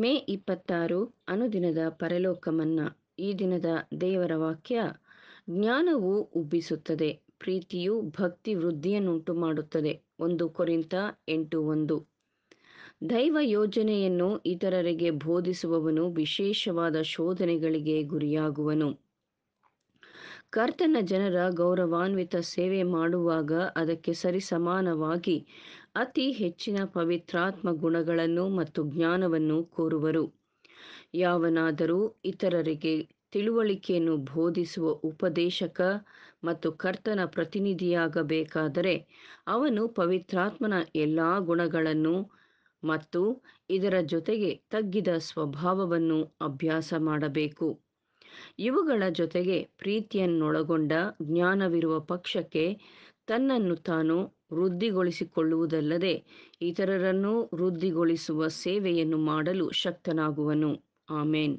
ಮೇ ಇಪ್ಪತ್ತಾರು ಅನುದಿನದ ಪರಲೋಕಮನ್ನ ಈ ದಿನದ ದೇವರ ವಾಕ್ಯ ಜ್ಞಾನವು ಉಬ್ಬಿಸುತ್ತದೆ ಪ್ರೀತಿಯು ಭಕ್ತಿ ವೃದ್ಧಿಯನ್ನುಂಟು ಮಾಡುತ್ತದೆ ಒಂದು ಕೊರಿಂತ ಎಂಟು ಒಂದು ದೈವ ಯೋಜನೆಯನ್ನು ಇತರರಿಗೆ ಬೋಧಿಸುವವನು ವಿಶೇಷವಾದ ಶೋಧನೆಗಳಿಗೆ ಗುರಿಯಾಗುವನು ಕರ್ತನ ಜನರ ಗೌರವಾನ್ವಿತ ಸೇವೆ ಮಾಡುವಾಗ ಅದಕ್ಕೆ ಸರಿಸಮಾನವಾಗಿ ಅತಿ ಹೆಚ್ಚಿನ ಪವಿತ್ರಾತ್ಮ ಗುಣಗಳನ್ನು ಮತ್ತು ಜ್ಞಾನವನ್ನು ಕೋರುವರು ಯಾವನಾದರೂ ಇತರರಿಗೆ ತಿಳುವಳಿಕೆಯನ್ನು ಬೋಧಿಸುವ ಉಪದೇಶಕ ಮತ್ತು ಕರ್ತನ ಪ್ರತಿನಿಧಿಯಾಗಬೇಕಾದರೆ ಅವನು ಪವಿತ್ರಾತ್ಮನ ಎಲ್ಲ ಗುಣಗಳನ್ನು ಮತ್ತು ಇದರ ಜೊತೆಗೆ ತಗ್ಗಿದ ಸ್ವಭಾವವನ್ನು ಅಭ್ಯಾಸ ಮಾಡಬೇಕು ಇವುಗಳ ಜೊತೆಗೆ ಪ್ರೀತಿಯನ್ನೊಳಗೊಂಡ ಜ್ಞಾನವಿರುವ ಪಕ್ಷಕ್ಕೆ ತನ್ನನ್ನು ತಾನು ವೃದ್ಧಿಗೊಳಿಸಿಕೊಳ್ಳುವುದಲ್ಲದೆ ಇತರರನ್ನು ವೃದ್ಧಿಗೊಳಿಸುವ ಸೇವೆಯನ್ನು ಮಾಡಲು ಶಕ್ತನಾಗುವನು ಆಮೇನ್